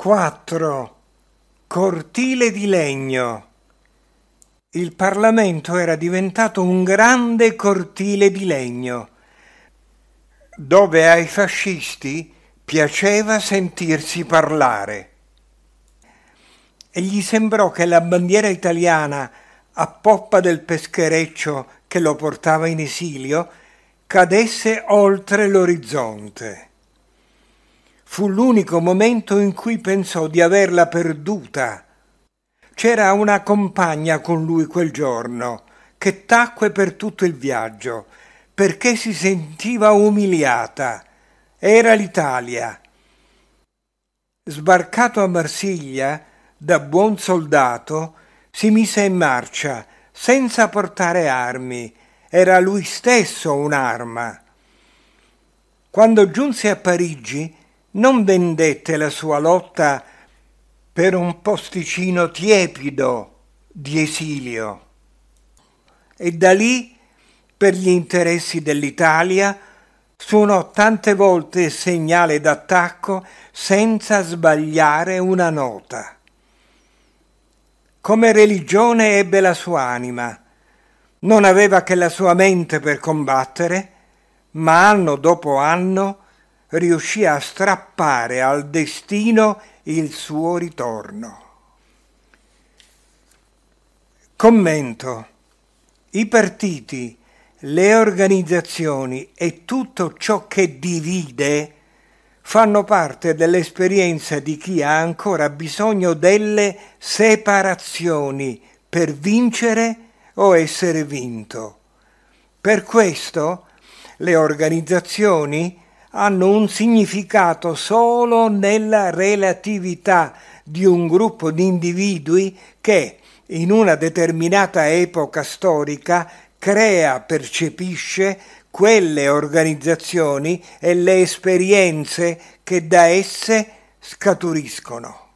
4. Cortile di legno. Il Parlamento era diventato un grande cortile di legno, dove ai fascisti piaceva sentirsi parlare. E gli sembrò che la bandiera italiana a poppa del peschereccio che lo portava in esilio cadesse oltre l'orizzonte. Fu l'unico momento in cui pensò di averla perduta. C'era una compagna con lui quel giorno, che tacque per tutto il viaggio, perché si sentiva umiliata. Era l'Italia. Sbarcato a Marsiglia, da buon soldato, si mise in marcia, senza portare armi. Era lui stesso un'arma. Quando giunse a Parigi, non vendette la sua lotta per un posticino tiepido di esilio e da lì per gli interessi dell'Italia suonò tante volte il segnale d'attacco senza sbagliare una nota. Come religione ebbe la sua anima, non aveva che la sua mente per combattere, ma anno dopo anno riuscì a strappare al destino il suo ritorno. Commento. I partiti, le organizzazioni e tutto ciò che divide fanno parte dell'esperienza di chi ha ancora bisogno delle separazioni per vincere o essere vinto. Per questo le organizzazioni hanno un significato solo nella relatività di un gruppo di individui che in una determinata epoca storica crea, percepisce quelle organizzazioni e le esperienze che da esse scaturiscono.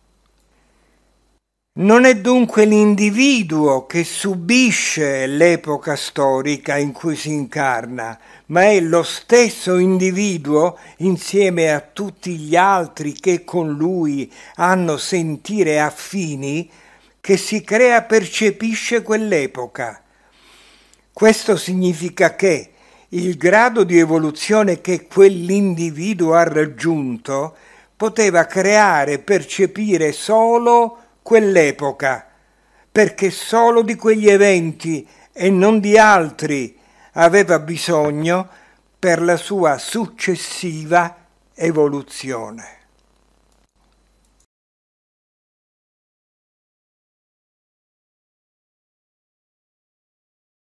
Non è dunque l'individuo che subisce l'epoca storica in cui si incarna, ma è lo stesso individuo, insieme a tutti gli altri che con lui hanno sentire affini, che si crea percepisce quell'epoca. Questo significa che il grado di evoluzione che quell'individuo ha raggiunto poteva creare e percepire solo quell'epoca, perché solo di quegli eventi e non di altri aveva bisogno per la sua successiva evoluzione.